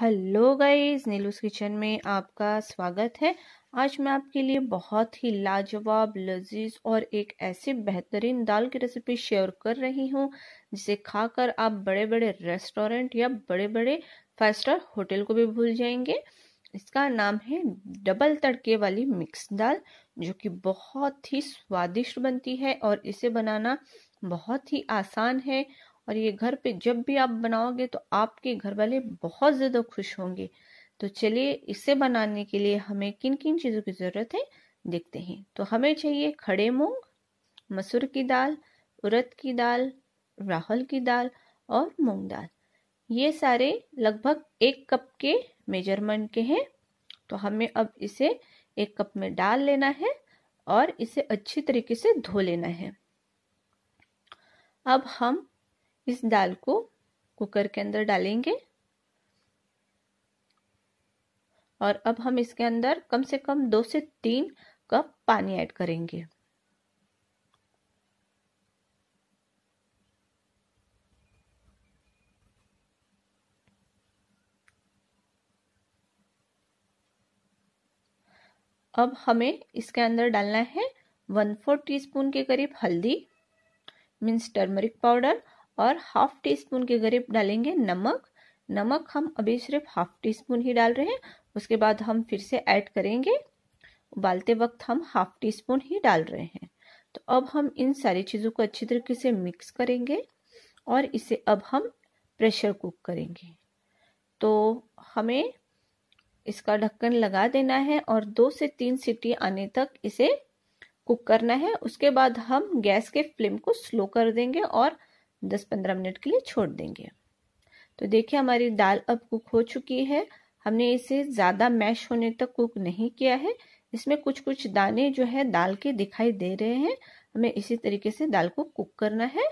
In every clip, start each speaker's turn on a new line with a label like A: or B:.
A: hello guys नीलूस kitchen में आपका स्वागत है आज मैं आपके लिए बहुत ही लाजवाब लजीज और एक ऐसी बेहतरीन दाल की रेसिपी शेयर कर रही हूं जिसे खाकर आप बड़े बड़े रेस्टोरेंट या बड़े बड़े फाइव स्टार होटल को भी भूल जाएंगे इसका नाम है डबल तड़के वाली मिक्स दाल जो कि बहुत ही स्वादिष्ट बनती है और इसे बनाना बहुत ही आसान है और ये घर पे जब भी आप बनाओगे तो आपके घर वाले बहुत ज़्यादा खुश होंगे तो चलिए इसे बनाने के लिए हमें किन किन चीज़ों की ज़रूरत है देखते हैं तो हमें चाहिए खड़े मूंग मसूर की दाल उड़द की दाल राहुल की दाल और मूंग दाल ये सारे लगभग एक कप के मेजरमेंट के हैं तो हमें अब इसे एक कप में डाल लेना है और इसे अच्छी तरीके से धो लेना है अब हम इस दाल को कुकर के अंदर डालेंगे और अब हम इसके अंदर कम से कम दो से तीन कप पानी ऐड करेंगे अब हमें इसके अंदर डालना है वन फोर टीस्पून के करीब हल्दी मीन्स टर्मरिक पाउडर और हाफ टी स्पून के करीब डालेंगे नमक नमक हम अभी सिर्फ हाफ टी स्पून ही डाल रहे हैं उसके बाद हम फिर से ऐड करेंगे उबालते वक्त हम हाफ टी स्पून ही डाल रहे हैं तो अब हम इन सारी चीज़ों को अच्छी तरीके से मिक्स करेंगे और इसे अब हम प्रेशर कुक करेंगे तो हमें इसका ढक्कन लगा देना है और दो से तीन सीटी आने तक इसे कुक करना है उसके बाद हम गैस के फ्लेम को स्लो कर देंगे और दस पंद्रह मिनट के लिए छोड़ देंगे तो देखिए हमारी दाल अब कुक हो चुकी है हमने इसे ज़्यादा मैश होने तक कुक नहीं किया है इसमें कुछ कुछ दाने जो है दाल के दिखाई दे रहे हैं हमें इसी तरीके से दाल को कुक करना है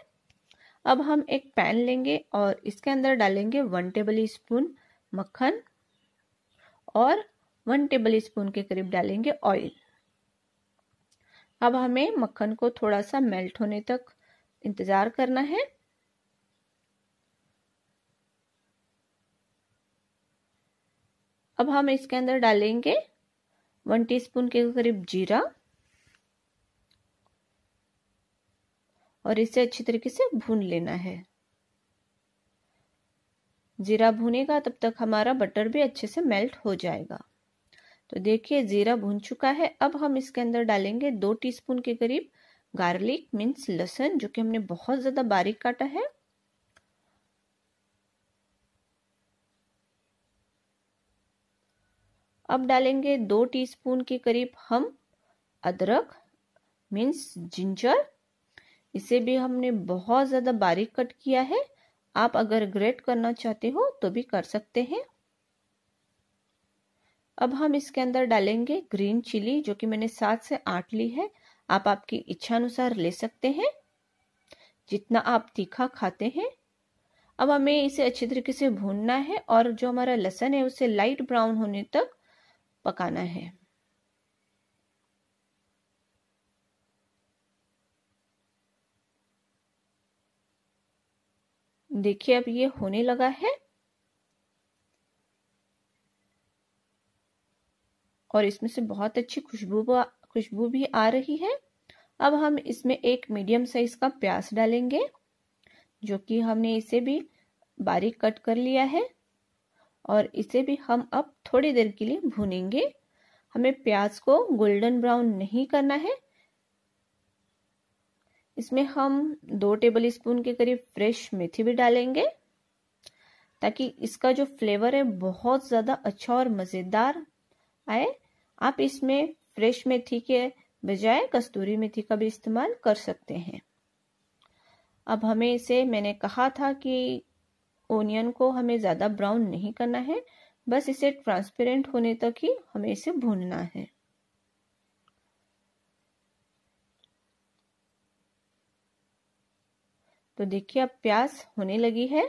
A: अब हम एक पैन लेंगे और इसके अंदर डालेंगे वन टेबल स्पून मक्खन और वन टेबल स्पून के करीब डालेंगे ऑयल अब हमें मक्खन को थोड़ा सा मेल्ट होने तक इंतज़ार करना है अब हम इसके अंदर डालेंगे वन टीस्पून के करीब जीरा और इसे अच्छी तरीके से भून लेना है जीरा भुनेगा तब तक हमारा बटर भी अच्छे से मेल्ट हो जाएगा तो देखिए जीरा भुन चुका है अब हम इसके अंदर डालेंगे दो टीस्पून के करीब गार्लिक मीन्स लहसन जो कि हमने बहुत ज़्यादा बारीक काटा है अब डालेंगे दो टीस्पून के करीब हम अदरक मीन्स जिंजर इसे भी हमने बहुत ज़्यादा बारीक कट किया है आप अगर ग्रेट करना चाहते हो तो भी कर सकते हैं अब हम इसके अंदर डालेंगे ग्रीन चिली जो कि मैंने सात से आठ ली है आप आपकी इच्छा अनुसार ले सकते हैं जितना आप तीखा खाते हैं अब हमें इसे अच्छी तरीके से भूनना है और जो हमारा लहसन है उसे लाइट ब्राउन होने तक पकाना है देखिए अब ये होने लगा है और इसमें से बहुत अच्छी खुशबू खुशबू भी आ रही है अब हम इसमें एक मीडियम साइज का प्याज डालेंगे जो कि हमने इसे भी बारीक कट कर लिया है और इसे भी हम अब थोड़ी देर के लिए भूनेंगे हमें प्याज को गोल्डन ब्राउन नहीं करना है इसमें हम दो टेबल स्पून के करीब फ्रेश मेथी भी डालेंगे ताकि इसका जो फ्लेवर है बहुत ज़्यादा अच्छा और मज़ेदार आए आप इसमें फ्रेश मेथी के बजाय कस्तूरी मेथी का भी इस्तेमाल कर सकते हैं अब हमें इसे मैंने कहा था कि ओनियन को हमें ज़्यादा ब्राउन नहीं करना है बस इसे ट्रांसपेरेंट होने तक ही हमें इसे भूनना है तो देखिए अब प्याज होने लगी है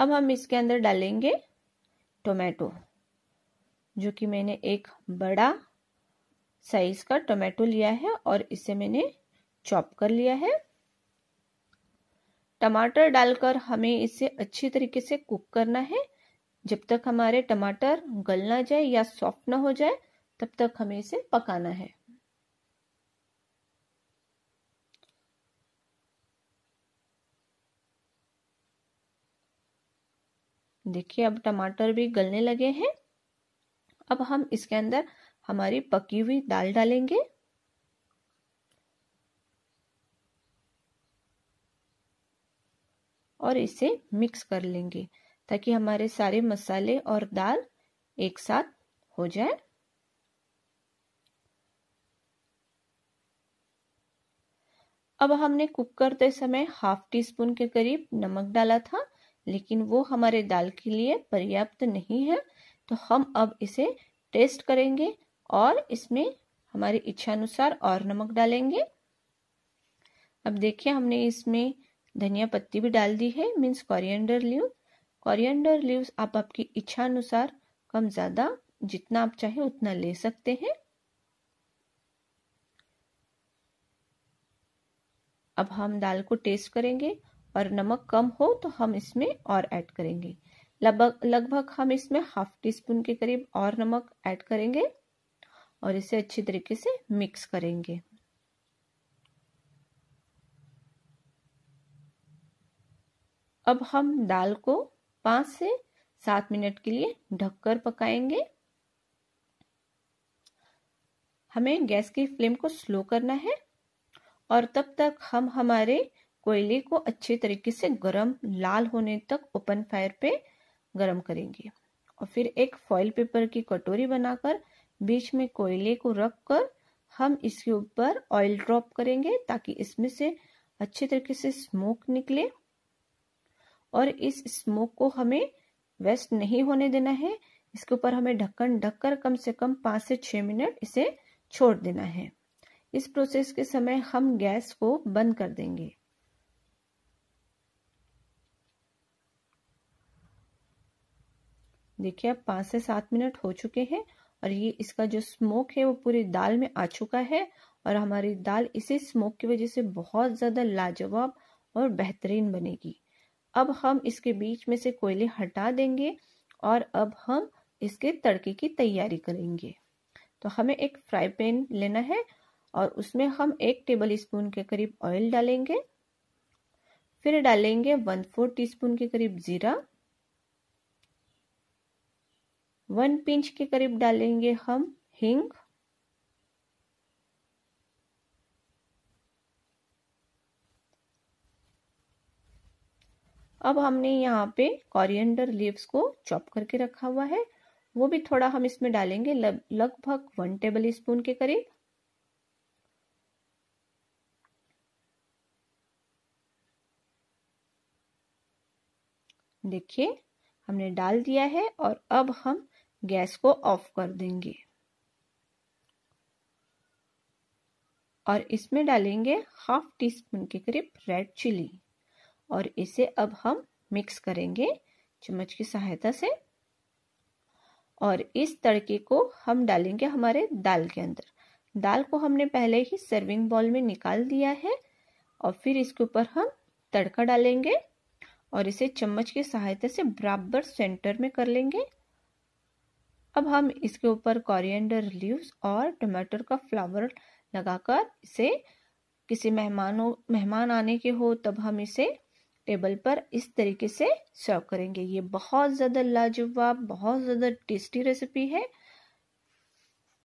A: अब हम इसके अंदर डालेंगे टोमेटो जो कि मैंने एक बड़ा साइज का टोमेटो लिया है और इसे मैंने चॉप कर लिया है टमाटर डालकर हमें इसे अच्छी तरीके से कुक करना है जब तक हमारे टमाटर गल ना जाए या सॉफ्ट ना हो जाए तब तक हमें इसे पकाना है देखिए अब टमाटर भी गलने लगे हैं अब हम इसके अंदर हमारी पकी हुई दाल डालेंगे और इसे मिक्स कर लेंगे ताकि हमारे सारे मसाले और दाल एक साथ हो जाए अब हमने कुक करते समय हाफ टी स्पून के करीब नमक डाला था लेकिन वो हमारे दाल के लिए पर्याप्त नहीं है तो हम अब इसे टेस्ट करेंगे और इसमें हमारी इच्छा अनुसार और नमक डालेंगे अब देखिए हमने इसमें धनिया पत्ती भी डाल दी है means coriander leave coriander leave आप आपकी इच्छा अनुसार कम ज़्यादा जितना आप चाहे उतना ले सकते हैं अब हम दाल को टेस्ट करेंगे और नमक कम हो तो हम इसमें और ऐड करेंगे लगभग लगभग हम इसमें हाफ टी स्पून के करीब और नमक ऐड करेंगे और इसे अच्छी तरीके से मिक्स करेंगे अब हम दाल को पाँच से सात मिनट के लिए ढककर पकाएंगे हमें गैस की फ्लेम को स्लो करना है और तब तक हम हमारे कोयले को अच्छे तरीके से गरम लाल होने तक ओपन फायर पे गरम करेंगे और फिर एक फॉइल पेपर की कटोरी बनाकर बीच में कोयले को रखकर हम इसके ऊपर ऑयल ड्रॉप करेंगे ताकि इसमें से अच्छे तरीके से स्मोक निकले और इस स्मोक को हमें वेस्ट नहीं होने देना है इसके ऊपर हमें ढक्कन ढककर कम से कम पाँच से छः मिनट इसे छोड़ देना है इस प्रोसेस के समय हम गैस को बंद कर देंगे देखिए अब पांच से सात मिनट हो चुके हैं और ये इसका जो स्मोक है वो पूरी दाल में आ चुका है और हमारी दाल इसी स्मोक की वजह से बहुत ज़्यादा लाजवाब और बेहतरीन बनेगी अब हम इसके बीच में से कोयले हटा देंगे और अब हम इसके तड़के की तैयारी करेंगे तो हमें एक फ्राई पैन लेना है और उसमें हम एक टेबल स्पून के करीब ऑयल डालेंगे फिर डालेंगे वन फोर स्पून के करीब जीरा वन पिंच के करीब डालेंगे हम हिंग अब हमने यहाँ पे कॉरियंडर लीव्स को चॉप करके रखा हुआ है वो भी थोड़ा हम इसमें डालेंगे लगभग वन टेबल स्पून के करीब देखिए हमने डाल दिया है और अब हम गैस को ऑफ कर देंगे और इसमें डालेंगे हाफ टी स्पून के करीब रेड चिली और इसे अब हम मिक्स करेंगे चम्मच की सहायता से और इस तड़के को हम डालेंगे हमारे दाल के अंदर दाल को हमने पहले ही सर्विंग बॉल में निकाल दिया है और फिर इसके ऊपर हम तड़का डालेंगे और इसे चम्मच की सहायता से बराबर सेंटर में कर लेंगे अब हम इसके ऊपर कॉरिएंडर लीव्स और टमाटर का फ्लावर लगाकर इसे किसी मेहमानों मेहमान आने के हो तब हम इसे टेबल पर इस तरीके से सर्व करेंगे ये बहुत ज़्यादा लाजवाब बहुत ज़्यादा टेस्टी रेसिपी है